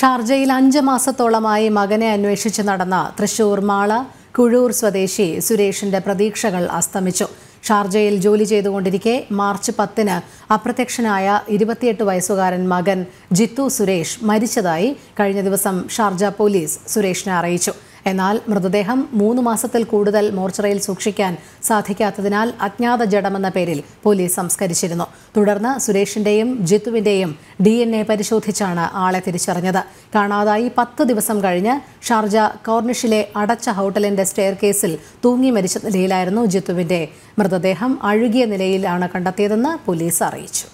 ഷാർജയിൽ അഞ്ച് മാസത്തോളമായി മകനെ അന്വേഷിച്ച് നടന്ന തൃശൂർ മാള കുഴൂർ സ്വദേശി സുരേഷിന്റെ പ്രതീക്ഷകൾ അസ്തമിച്ചു ഷാർജയിൽ ജോലി ചെയ്തുകൊണ്ടിരിക്കെ മാർച്ച് പത്തിന് അപ്രത്യക്ഷനായ ഇരുപത്തിയെട്ട് വയസ്സുകാരൻ മകൻ ജിത്തു സുരേഷ് മരിച്ചതായി കഴിഞ്ഞ ദിവസം ഷാർജ പോലീസ് സുരേഷിനെ അറിയിച്ചു എന്നാൽ മൃതദേഹം മൂന്ന് മാസത്തിൽ കൂടുതൽ മോർച്ചറിയിൽ സൂക്ഷിക്കാൻ സാധിക്കാത്തതിനാൽ അജ്ഞാത ജഡമെന്ന പേരിൽ പോലീസ് സംസ്കരിച്ചിരുന്നു തുടർന്ന് സുരേഷിന്റെയും ജിത്തുവിന്റെയും ഡി എൻ എ പരിശോധിച്ചാണ് ആളെ തിരിച്ചറിഞ്ഞത് കാണാതായി പത്ത് ദിവസം കഴിഞ്ഞ് ഷാർജ കോർണിഷിലെ അടച്ച ഹോട്ടലിന്റെ സ്റ്റെയർ കേസിൽ തൂങ്ങി മരിച്ച നിലയിലായിരുന്നു ജിത്തുവിന്റെ മൃതദേഹം അഴുകിയ നിലയിലാണ് കണ്ടെത്തിയതെന്ന് പോലീസ് അറിയിച്ചു